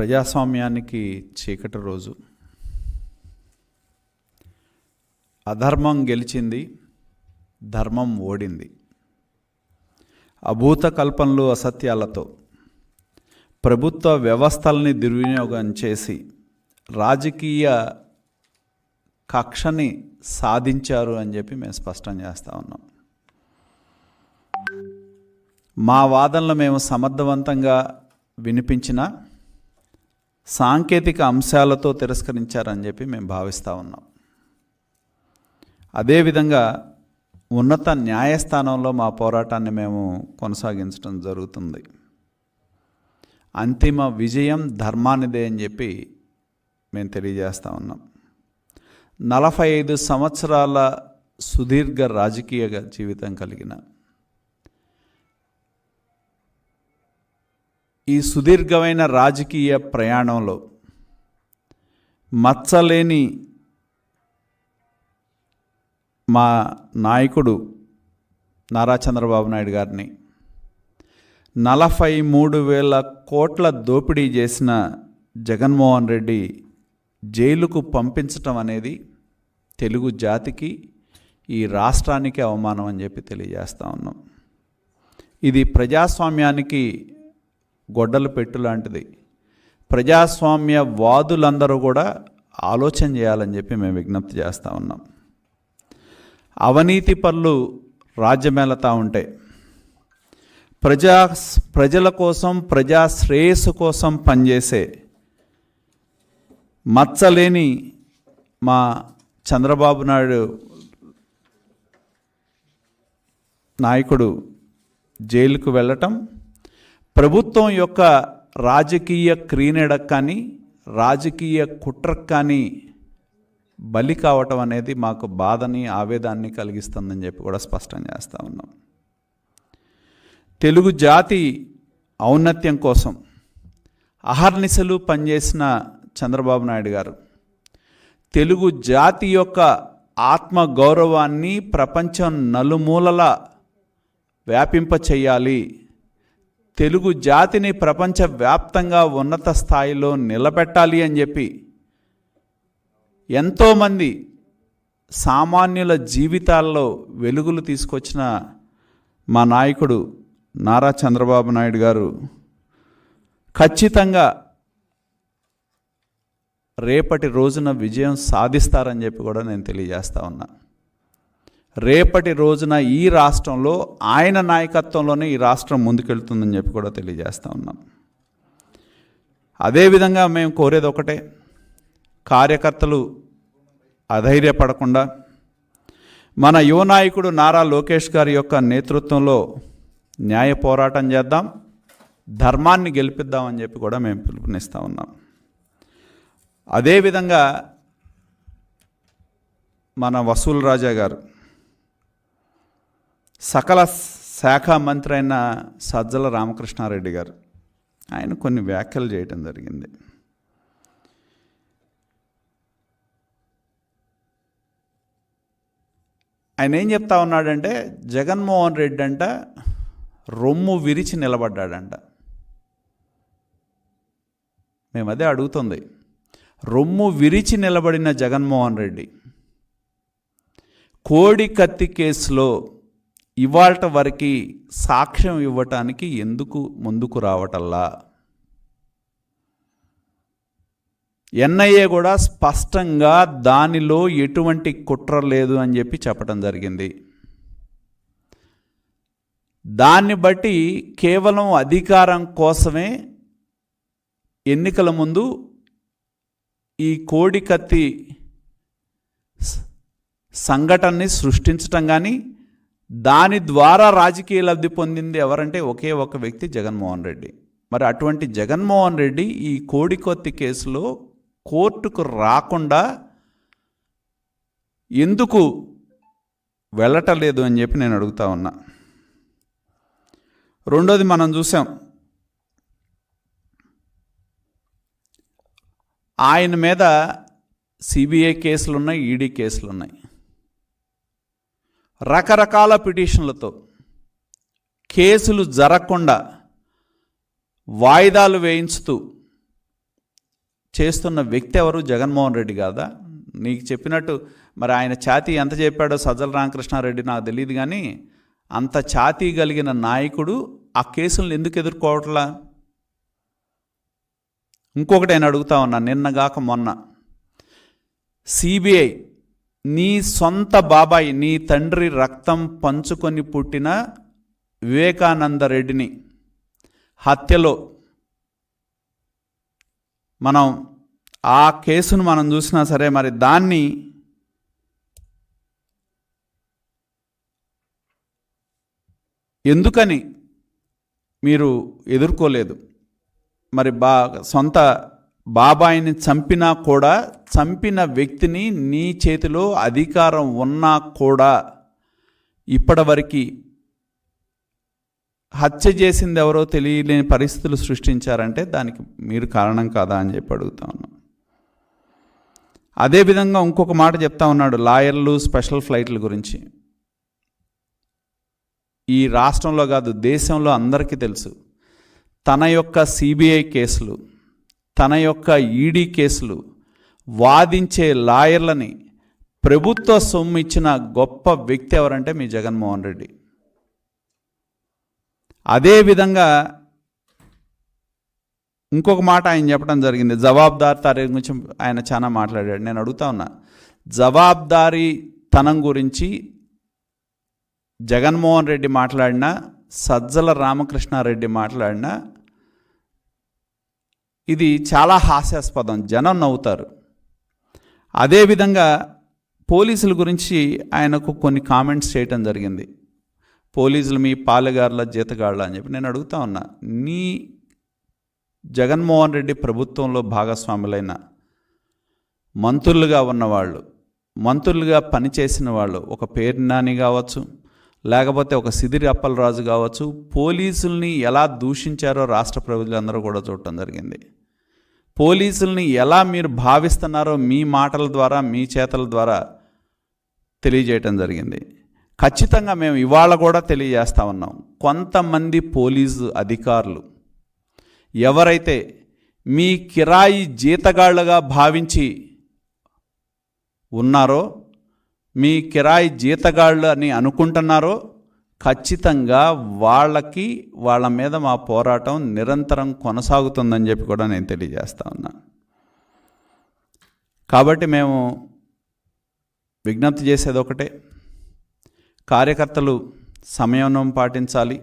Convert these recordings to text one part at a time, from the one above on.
ప్రజాస్వామ్యానికి చీకటి రోజు అధర్మం గెలిచింది ధర్మం ఓడింది అభూత కల్పనలు అసత్యాలతో ప్రభుత్వ వ్యవస్థల్ని దుర్వినియోగం చేసి రాజకీయ కక్షని సాధించారు అని చెప్పి మేము స్పష్టం చేస్తూ ఉన్నాం మా వాదనలు మేము సమర్థవంతంగా వినిపించినా సాంకేతిక అంశాలతో తిరస్కరించారని చెప్పి మేము భావిస్తూ ఉన్నాం అదేవిధంగా ఉన్నత న్యాయస్థానంలో మా పోరాటాన్ని మేము కొనసాగించడం జరుగుతుంది అంతిమ విజయం ధర్మానిదే అని చెప్పి మేము తెలియజేస్తూ ఉన్నాం నలభై ఐదు సంవత్సరాల సుదీర్ఘ రాజకీయ జీవితం కలిగిన ఈ సుదీర్ఘమైన రాజకీయ ప్రయాణంలో మచ్చలేని మా నాయకుడు నారా చంద్రబాబు నాయుడు గారిని నలభై మూడు వేల కోట్ల దోపిడీ చేసిన జగన్మోహన్ రెడ్డి జైలుకు పంపించటం అనేది తెలుగు జాతికి ఈ రాష్ట్రానికి అవమానం అని చెప్పి తెలియజేస్తా ఉన్నాం ఇది ప్రజాస్వామ్యానికి గొడ్డల పెట్టు లాంటిది ప్రజాస్వామ్య వాదులందరూ కూడా ఆలోచన చేయాలని చెప్పి మేము విజ్ఞప్తి చేస్తూ ఉన్నాం అవనీతి పనులు రాజ్యమేళతా ఉంటే ప్రజా ప్రజల కోసం ప్రజా శ్రేయస్సు కోసం పనిచేసే మచ్చలేని మా చంద్రబాబు నాయుడు నాయకుడు జైలుకు వెళ్ళటం ప్రభుత్వం యొక్క రాజకీయ క్రీనెడకు కానీ రాజకీయ కుట్ర కానీ బలి కావటం అనేది మాకు బాధని ఆవేదాన్ని కలిగిస్తుందని చెప్పి కూడా స్పష్టం చేస్తూ ఉన్నాం తెలుగు జాతి ఔన్నత్యం కోసం అహర్నిశలు పనిచేసిన చంద్రబాబు నాయుడు గారు తెలుగు జాతి యొక్క ఆత్మ గౌరవాన్ని ప్రపంచం నలుమూలల వ్యాపింప చేయాలి తెలుగు జాతిని ప్రపంచవ్యాప్తంగా ఉన్నత స్థాయిలో నిలబెట్టాలి అని చెప్పి ఎంతోమంది సామాన్యుల జీవితాల్లో వెలుగులు తీసుకొచ్చిన మా నాయకుడు నారా చంద్రబాబు నాయుడు గారు ఖచ్చితంగా రేపటి రోజున విజయం సాధిస్తారని చెప్పి కూడా నేను తెలియజేస్తా ఉన్నా రేపటి రోజున ఈ రాష్ట్రంలో ఆయన నాయకత్వంలోనే ఈ రాష్ట్రం ముందుకెళ్తుందని చెప్పి కూడా తెలియజేస్తూ ఉన్నాం అదేవిధంగా మేము కోరేది ఒకటే కార్యకర్తలు అధైర్యపడకుండా మన యువ నాయకుడు నారా లోకేష్ గారి యొక్క నేతృత్వంలో న్యాయ పోరాటం చేద్దాం ధర్మాన్ని గెలిపిద్దామని చెప్పి కూడా మేము పిలుపునిస్తూ ఉన్నాం అదేవిధంగా మన వసూల్ రాజా గారు సకల శాఖ మంత్రి అయిన సజ్జల రామకృష్ణారెడ్డి గారు ఆయన కొన్ని వ్యాఖ్యలు చేయటం జరిగింది ఆయన ఏం చెప్తా ఉన్నాడంటే జగన్మోహన్ రెడ్డి అంట రొమ్ము విరిచి నిలబడ్డాడంట మేము అదే అడుగుతుంది రొమ్ము విరిచి నిలబడిన జగన్మోహన్ రెడ్డి కోడి కత్తి కేసులో ఇవాళ వరకు సాక్ష్యం ఇవ్వటానికి ఎందుకు ముందుకు రావటల్లా ఎన్ఐఏ కూడా స్పష్టంగా దానిలో ఎటువంటి కుట్ర లేదు అని చెప్పి చెప్పడం జరిగింది దాన్ని బట్టి కేవలం అధికారం కోసమే ఎన్నికల ముందు ఈ కోడికత్తి సంఘటనని సృష్టించటం కానీ దాని ద్వారా రాజకీయ లబ్ధి పొందింది ఎవరంటే ఒకే ఒక వ్యక్తి జగన్మోహన్ రెడ్డి మరి అటువంటి జగన్మోహన్ రెడ్డి ఈ కోడికొత్తి కేసులో కోర్టుకు రాకుండా ఎందుకు వెళ్ళటలేదు అని చెప్పి నేను అడుగుతా ఉన్నా రెండోది మనం చూసాం ఆయన మీద సిబిఐ ఉన్నాయి ఈడీ కేసులు ఉన్నాయి రకరకాల పిటిషన్లతో కేసులు జరగకుండా వాయిదాలు వేయించుతూ చేస్తున్న వ్యక్తి ఎవరు జగన్మోహన్ రెడ్డి కాదా నీకు చెప్పినట్టు మరి ఆయన ఛాతీ ఎంత చెప్పాడో సజ్జల రామకృష్ణారెడ్డి నాకు తెలియదు కానీ అంత ఛాతీ కలిగిన నాయకుడు ఆ కేసులను ఎందుకు ఎదుర్కోవట్లా ఇంకొకటి ఆయన అడుగుతా ఉన్నా నిన్నగాక మొన్న సిబిఐ నీ సొంత బాబాయ్ నీ తండ్రి రక్తం పంచుకొని పుట్టిన వివేకానందరెడ్డిని హత్యలో మనం ఆ కేసును మనం చూసినా సరే మరి దాన్ని ఎందుకని మీరు ఎదుర్కోలేదు మరి బా సొంత బాబాయిని చంపినా కూడా చంపిన వ్యక్తిని నీ చేతిలో అధికారం ఉన్నా కూడా ఇప్పటివరకు హత్య చేసింది ఎవరో తెలియలేని పరిస్థితులు సృష్టించారంటే దానికి మీరు కారణం కాదా అని చెప్పి అడుగుతా ఉన్నాం అదేవిధంగా ఇంకొక మాట చెప్తా ఉన్నాడు లాయర్లు స్పెషల్ ఫ్లైట్ల గురించి ఈ రాష్ట్రంలో కాదు దేశంలో అందరికీ తెలుసు తన యొక్క సిబిఐ కేసులు తన యొక్క ఈడీ కేసులు వాదించే లాయర్లని ప్రభుత్వ సొమ్ము ఇచ్చిన గొప్ప వ్యక్తి ఎవరంటే మీ జగన్మోహన్ రెడ్డి అదేవిధంగా ఇంకొక మాట ఆయన చెప్పడం జరిగింది జవాబుదారీ గురించి ఆయన చాలా మాట్లాడాడు నేను అడుగుతా ఉన్నా జవాబుదారీ తనం గురించి జగన్మోహన్ రెడ్డి మాట్లాడినా సజ్జల రామకృష్ణారెడ్డి మాట్లాడినా ఇది చాలా హాస్యాస్పదం జనం నవ్వుతారు అదేవిధంగా పోలీసుల గురించి ఆయనకు కొన్ని కామెంట్స్ చేయటం జరిగింది పోలీసులు మీ పాలెగారుల జీతగాళ్ళ అని చెప్పి నేను అడుగుతా ఉన్నా నీ జగన్మోహన్ రెడ్డి ప్రభుత్వంలో భాగస్వాములైన మంత్రులుగా ఉన్నవాళ్ళు మంత్రులుగా పనిచేసిన వాళ్ళు ఒక పేరు నాని కావచ్చు లేకపోతే ఒక సిదిరి అప్పలరాజు కావచ్చు పోలీసుల్ని ఎలా దూషించారో రాష్ట్ర ప్రభుత్వులందరూ కూడా చూడటం జరిగింది పోలీసుల్ని ఎలా మీరు భావిస్తున్నారో మీ మాటల ద్వారా మీ చేతల ద్వారా తెలియజేయటం జరిగింది ఖచ్చితంగా మేము ఇవాళ కూడా తెలియజేస్తా ఉన్నాం కొంతమంది పోలీసు అధికారులు ఎవరైతే మీ కిరాయి జీతగాళ్లుగా భావించి ఉన్నారో మీ కిరాయి జీతగాళ్ళు అని అనుకుంటున్నారో ఖచ్చితంగా వాళ్ళకి వాళ్ళ మీద మా పోరాటం నిరంతరం కొనసాగుతుందని చెప్పి కూడా నేను తెలియజేస్తా ఉన్నా కాబట్టి మేము విజ్ఞప్తి చేసేది ఒకటే కార్యకర్తలు సమయం పాటించాలి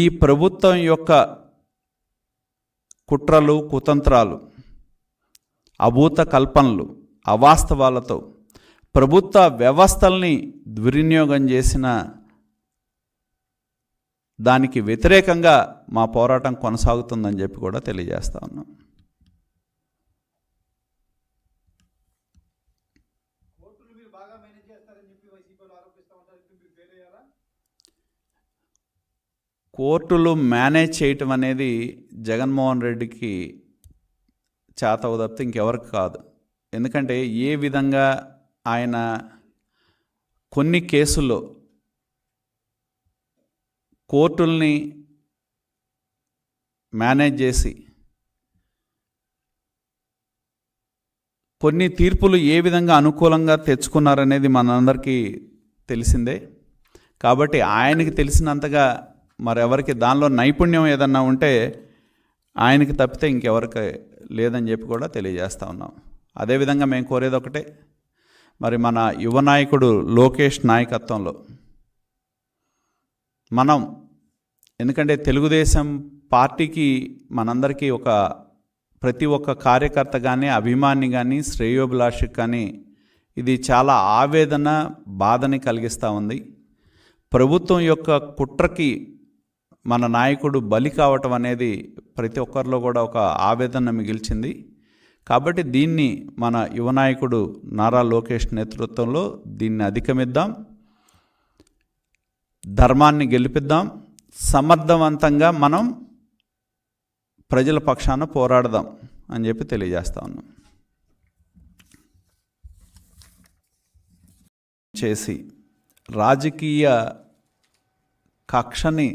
ఈ ప్రభుత్వం యొక్క కుట్రలు కుతంత్రాలు అభూత కల్పనలు అవాస్తవాలతో ప్రభుత్వ వ్యవస్థల్ని దుర్వినియోగం చేసిన దానికి వ్యతిరేకంగా మా పోరాటం కొనసాగుతుందని చెప్పి కూడా తెలియజేస్తా ఉన్నాం కోర్టులు మేనేజ్ చేయటం అనేది జగన్మోహన్ రెడ్డికి చేత తప్పితే ఇంకెవరికి కాదు ఎందుకంటే ఏ విధంగా ఆయన కొన్ని కేసుల్లో కోర్టుల్ని మేనేజ్ చేసి కొన్ని తీర్పులు ఏ విధంగా అనుకూలంగా తెచ్చుకున్నారనేది మనందరికీ తెలిసిందే కాబట్టి ఆయనకి తెలిసినంతగా మరెవరికి దానిలో నైపుణ్యం ఏదన్నా ఉంటే ఆయనకి తప్పితే ఇంకెవరికి లేదని చెప్పి కూడా తెలియజేస్తూ ఉన్నాం అదేవిధంగా మేము కోరేది ఒకటే మరి మన యువ నాయకుడు లోకేష్ నాయకత్వంలో మనం ఎందుకంటే తెలుగుదేశం పార్టీకి మనందరికీ ఒక ప్రతి ఒక్క కార్యకర్త కానీ అభిమాని కానీ శ్రేయోభిలాషి కానీ ఇది చాలా ఆవేదన బాధని కలిగిస్తూ ఉంది ప్రభుత్వం యొక్క కుట్రకి మన నాయకుడు బలి కావటం అనేది ప్రతి ఒక్కరిలో కూడా ఒక ఆవేదన మిగిల్చింది కాబట్టి దీన్ని మన యువనాయకుడు నారా లోకేష్ నేతృత్వంలో దీన్ని అధిగమిద్దాం ధర్మాన్ని గెలిపిద్దాం సమర్థవంతంగా మనం ప్రజల పక్షాన పోరాడదాం అని చెప్పి తెలియజేస్తా ఉన్నాం చేసి రాజకీయ కక్షని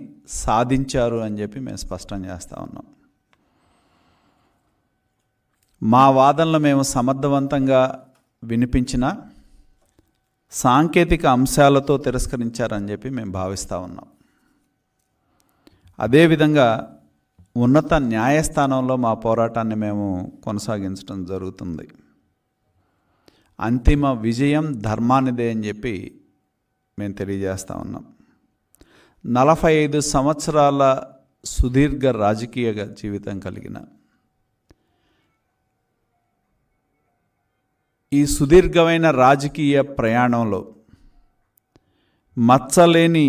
సాధించారు అని చెప్పి మేము స్పష్టం చేస్తూ ఉన్నాం మా వాదనలు మేము సమర్థవంతంగా వినిపించిన సాంకేతిక అంశాలతో తిరస్కరించారని చెప్పి మేము భావిస్తూ ఉన్నాం అదేవిధంగా ఉన్నత న్యాయస్థానంలో మా పోరాటాన్ని మేము కొనసాగించడం జరుగుతుంది అంతిమ విజయం ధర్మానిదే అని చెప్పి మేము తెలియజేస్తూ ఉన్నాం నలభై ఐదు సంవత్సరాల సుదీర్ఘ రాజకీయ జీవితం కలిగిన ఈ సుదీర్ఘమైన రాజకీయ ప్రయాణంలో మచ్చలేని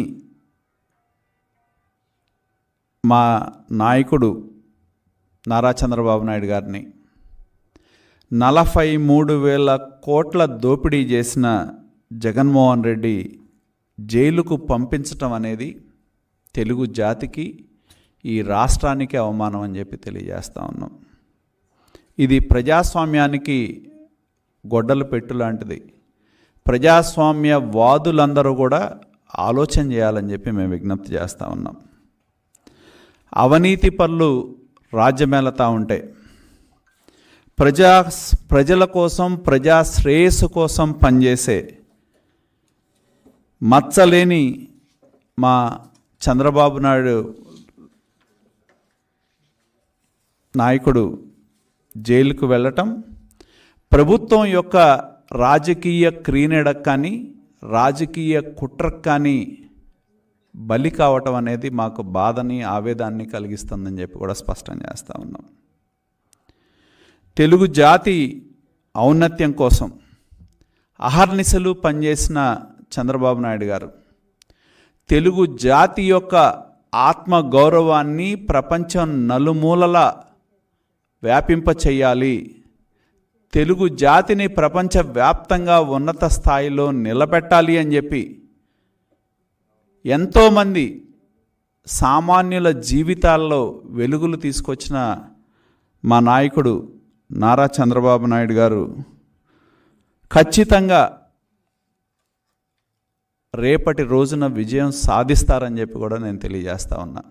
మా నాయకుడు నారా చంద్రబాబు నాయుడు గారిని నలభై మూడు వేల కోట్ల దోపిడీ చేసిన జగన్మోహన్ రెడ్డి జైలుకు పంపించటం అనేది తెలుగు జాతికి ఈ రాష్ట్రానికి అవమానం అని చెప్పి తెలియజేస్తా ఉన్నాం ఇది ప్రజాస్వామ్యానికి గొడ్డలు పెట్టు లాంటిది ప్రజాస్వామ్య వాదులందరూ కూడా ఆలోచన చేయాలని చెప్పి మేము విజ్ఞప్తి చేస్తూ ఉన్నాం అవనీతి పనులు రాజ్యమేళతా ఉంటే ప్రజా ప్రజల కోసం ప్రజా శ్రేయస్సు కోసం పనిచేసే మచ్చలేని మా చంద్రబాబు నాయుడు నాయకుడు జైలుకు వెళ్ళటం ప్రభుత్వం యొక్క రాజకీయ క్రీనెడకు కానీ రాజకీయ కుట్రకు కానీ బలి కావటం అనేది మాకు బాధని ఆవేదాన్ని కలిగిస్తుందని చెప్పి కూడా స్పష్టం చేస్తూ ఉన్నాం తెలుగు జాతి ఔన్నత్యం కోసం అహర్నిశలు పనిచేసిన చంద్రబాబు నాయుడు గారు తెలుగు జాతి యొక్క ఆత్మ గౌరవాన్ని ప్రపంచం నలుమూలల వ్యాపింప చేయాలి తెలుగు జాతిని ప్రపంచవ్యాప్తంగా ఉన్నత స్థాయిలో నిలబెట్టాలి అని చెప్పి ఎంతోమంది సామాన్యుల జీవితాల్లో వెలుగులు తీసుకొచ్చిన మా నాయకుడు నారా చంద్రబాబు నాయుడు గారు ఖచ్చితంగా రేపటి రోజున విజయం సాధిస్తారని చెప్పి కూడా నేను తెలియజేస్తా ఉన్నా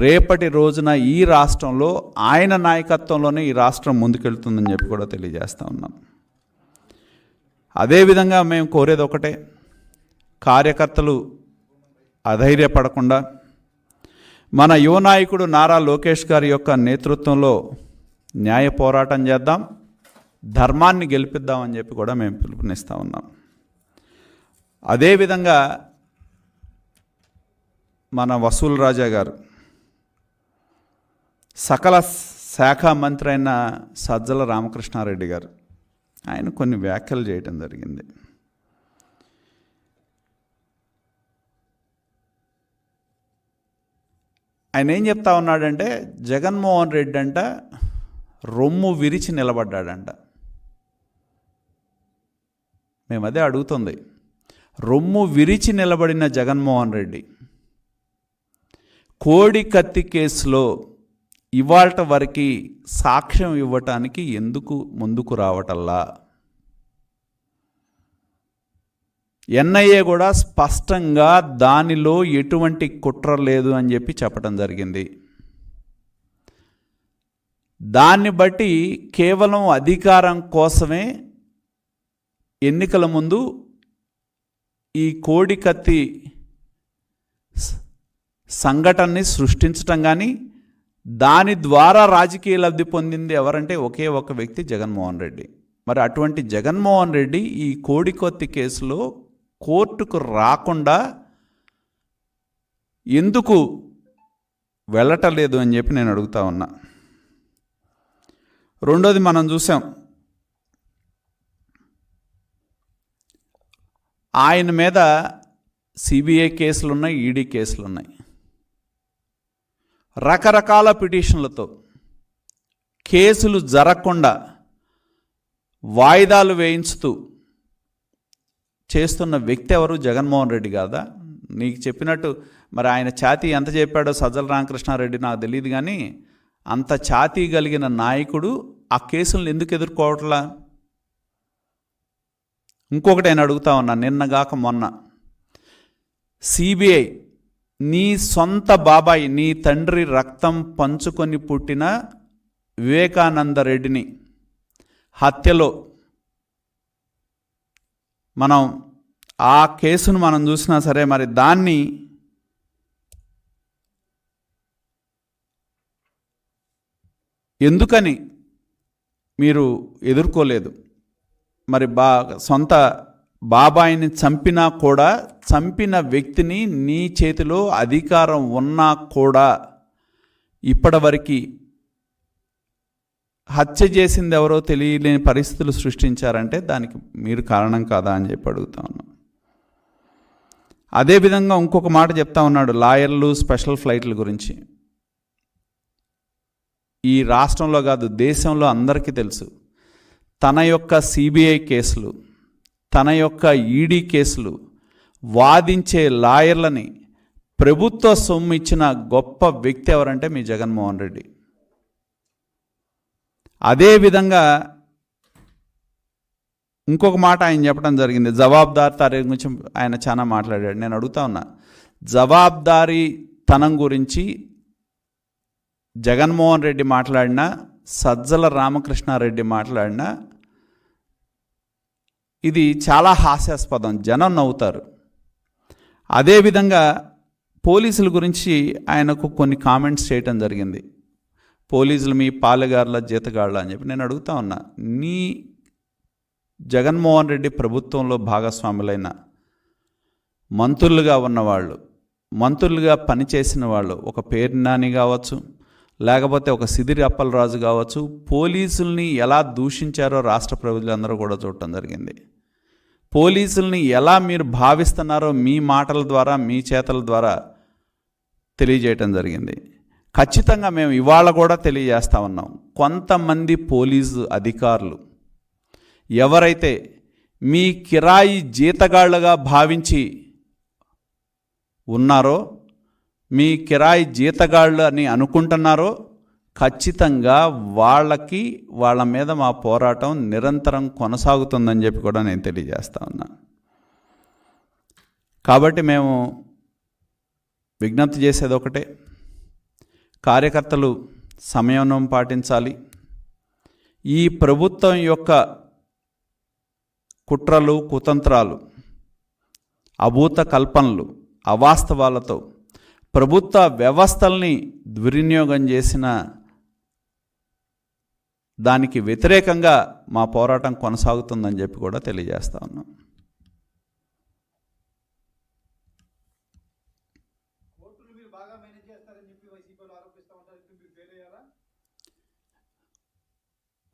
రేపటి రోజున ఈ రాష్ట్రంలో ఆయన నాయకత్వంలోనే ఈ రాష్ట్రం ముందుకెళ్తుందని చెప్పి కూడా తెలియజేస్తూ ఉన్నాం అదేవిధంగా మేము కోరేది ఒకటే కార్యకర్తలు అధైర్యపడకుండా మన యువ నాయకుడు నారా లోకేష్ గారి యొక్క నేతృత్వంలో న్యాయ పోరాటం చేద్దాం ధర్మాన్ని గెలిపిద్దామని చెప్పి కూడా మేము పిలుపునిస్తూ ఉన్నాం అదేవిధంగా మన వసూల్ రాజా గారు సకల శాఖ మంత్రి అయిన సజ్జల రామకృష్ణారెడ్డి గారు ఆయన కొన్ని వ్యాఖ్యలు చేయటం జరిగింది ఆయన ఏం చెప్తా ఉన్నాడంటే జగన్మోహన్ రెడ్డి అంట రొమ్ము విరిచి నిలబడ్డాడంట మేము అదే అడుగుతుంది రొమ్ము విరిచి నిలబడిన జగన్మోహన్ రెడ్డి కోడి కత్తి కేసులో ఇవాళ వరకు సాక్ష్యం ఇవ్వటానికి ఎందుకు ముందుకు రావటల్లా ఎన్ఐఏ కూడా స్పష్టంగా దానిలో ఎటువంటి కుట్ర లేదు అని చెప్పి చెప్పడం జరిగింది దాన్ని బట్టి కేవలం అధికారం కోసమే ఎన్నికల ముందు ఈ కోడి కత్తి సంఘటనని సృష్టించటం కానీ దాని ద్వారా రాజకీయ లబ్ధి పొందింది ఎవరంటే ఒకే ఒక వ్యక్తి జగన్మోహన్ రెడ్డి మరి అటువంటి జగన్మోహన్ రెడ్డి ఈ కోడికొత్తి కేసులో కోర్టుకు రాకుండా ఎందుకు వెళ్ళటలేదు అని చెప్పి నేను అడుగుతా ఉన్నా రెండోది మనం చూసాం ఆయన మీద సిబిఐ ఉన్నాయి ఈడీ కేసులు ఉన్నాయి రకరకాల పిటిషన్లతో కేసులు జరగకుండా వాయిదాలు వేయించుతూ చేస్తున్న వ్యక్తి ఎవరు జగన్మోహన్ రెడ్డి కాదా నీకు చెప్పినట్టు మరి ఆయన ఛాతీ ఎంత చెప్పాడో సజ్జల రామకృష్ణారెడ్డి నాకు తెలియదు కానీ అంత ఛాతీ కలిగిన నాయకుడు ఆ కేసులను ఎందుకు ఎదుర్కోవట్లా ఇంకొకటి ఆయన అడుగుతా ఉన్నా నిన్నగాక మొన్న సిబిఐ నీ సొంత బాబాయ్ నీ తండ్రి రక్తం పంచుకొని పుట్టిన వివేకానంద రెడ్డిని హత్యలో మనం ఆ కేసును మనం చూసినా సరే మరి దాన్ని ఎందుకని మీరు ఎదుర్కోలేదు మరి బా సొంత బాబాయిని చంపినా కూడా చంపిన వ్యక్తిని నీ చేతిలో అధికారం ఉన్నా కూడా ఇప్పటివరకు హత్య చేసింది ఎవరో తెలియలేని పరిస్థితులు సృష్టించారంటే దానికి మీరు కారణం కాదా అని చెప్పి అడుగుతా ఉన్నా అదేవిధంగా ఇంకొక మాట చెప్తా ఉన్నాడు లాయర్లు స్పెషల్ ఫ్లైట్ల గురించి ఈ రాష్ట్రంలో కాదు దేశంలో అందరికీ తెలుసు తన యొక్క సిబిఐ కేసులు తన యొక్క ఈడీ కేసులు వాదించే లాయర్లని ప్రభుత్వ సొమ్ము ఇచ్చిన గొప్ప వ్యక్తి ఎవరంటే మీ జగన్మోహన్ రెడ్డి అదేవిధంగా ఇంకొక మాట ఆయన చెప్పడం జరిగింది జవాబుదారి తారీఖు గురించి ఆయన చాలా మాట్లాడాడు నేను అడుగుతా ఉన్నా జవాబుదారీ తనం గురించి జగన్మోహన్ రెడ్డి మాట్లాడినా సజ్జల రామకృష్ణారెడ్డి మాట్లాడినా ఇది చాలా హాస్యాస్పదం జనం నవ్వుతారు అదేవిధంగా పోలీసుల గురించి ఆయనకు కొన్ని కామెంట్స్ చేయటం జరిగింది పోలీసులు మీ పాలెగారుల జీతగాళ్ళ అని చెప్పి నేను అడుగుతా ఉన్నా నీ జగన్మోహన్ రెడ్డి ప్రభుత్వంలో భాగస్వాములైన మంత్రులుగా ఉన్నవాళ్ళు మంత్రులుగా పనిచేసిన వాళ్ళు ఒక పేరు నాని కావచ్చు లేకపోతే ఒక సిదిరి అప్పలరాజు కావచ్చు పోలీసుల్ని ఎలా దూషించారో రాష్ట్ర ప్రభుత్వులందరూ కూడా చూడటం జరిగింది పోలీసుల్ని ఎలా మీరు భావిస్తున్నారో మీ మాటల ద్వారా మీ చేతల ద్వారా తెలియజేయటం జరిగింది ఖచ్చితంగా మేము ఇవాళ కూడా తెలియజేస్తా ఉన్నాం కొంతమంది పోలీసు అధికారులు ఎవరైతే మీ కిరాయి జీతగాళ్లుగా భావించి ఉన్నారో మీ కిరాయి జీతగాళ్ళు అని అనుకుంటున్నారో ఖచ్చితంగా వాళ్ళకి వాళ్ళ మీద మా పోరాటం నిరంతరం కొనసాగుతుందని చెప్పి కూడా నేను తెలియజేస్తా ఉన్నా కాబట్టి మేము విజ్ఞప్తి చేసేది ఒకటే కార్యకర్తలు సమయం పాటించాలి ఈ ప్రభుత్వం యొక్క కుట్రలు కుతంత్రాలు అభూత కల్పనలు అవాస్తవాలతో ప్రభుత్వ వ్యవస్థల్ని దుర్వినియోగం చేసిన దానికి వ్యతిరేకంగా మా పోరాటం కొనసాగుతుందని చెప్పి కూడా తెలియజేస్తా ఉన్నాం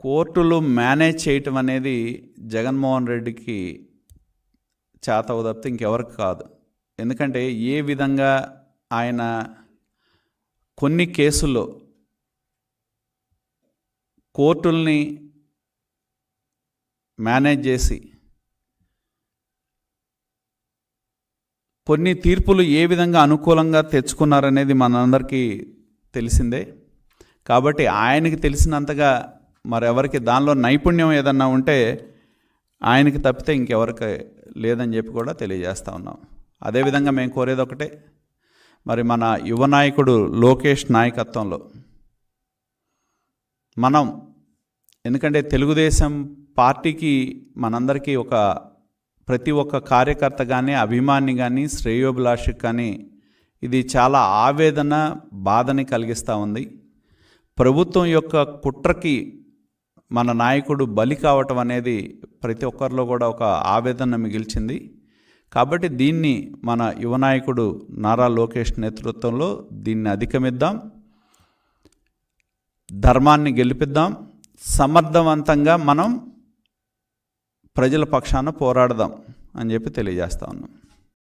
కోర్టులు మేనేజ్ చేయటం అనేది జగన్మోహన్ రెడ్డికి చేత తప్పితే ఇంకెవరికి కాదు ఎందుకంటే ఏ విధంగా ఆయన కొన్ని కేసుల్లో కోర్టుల్ని మేనేజ్ చేసి కొన్ని తీర్పులు ఏ విధంగా అనుకూలంగా తెచ్చుకున్నారనేది మనందరికీ తెలిసిందే కాబట్టి ఆయనకి తెలిసినంతగా మరెవరికి దానిలో నైపుణ్యం ఏదన్నా ఉంటే ఆయనకి తప్పితే ఇంకెవరికి లేదని చెప్పి కూడా తెలియజేస్తూ ఉన్నాం అదేవిధంగా మేము కోరేది ఒకటే మరి మన యువ నాయకుడు లోకేష్ నాయకత్వంలో మనం ఎందుకంటే తెలుగుదేశం పార్టీకి మనందరికీ ఒక ప్రతి ఒక్క కార్యకర్త కానీ అభిమాని కానీ శ్రేయోభిలాషి కానీ ఇది చాలా ఆవేదన బాధని కలిగిస్తూ ఉంది ప్రభుత్వం యొక్క కుట్రకి మన నాయకుడు బలి కావటం అనేది ప్రతి ఒక్కరిలో కూడా ఒక ఆవేదన మిగిల్చింది కాబట్టి దీన్ని మన యువనాయకుడు నారా లోకేష్ నేతృత్వంలో దీన్ని అధిగమిద్దాం ధర్మాన్ని గెలిపిద్దాం సమర్థవంతంగా మనం ప్రజల పక్షాన పోరాడదాం అని చెప్పి తెలియజేస్తా ఉన్నాం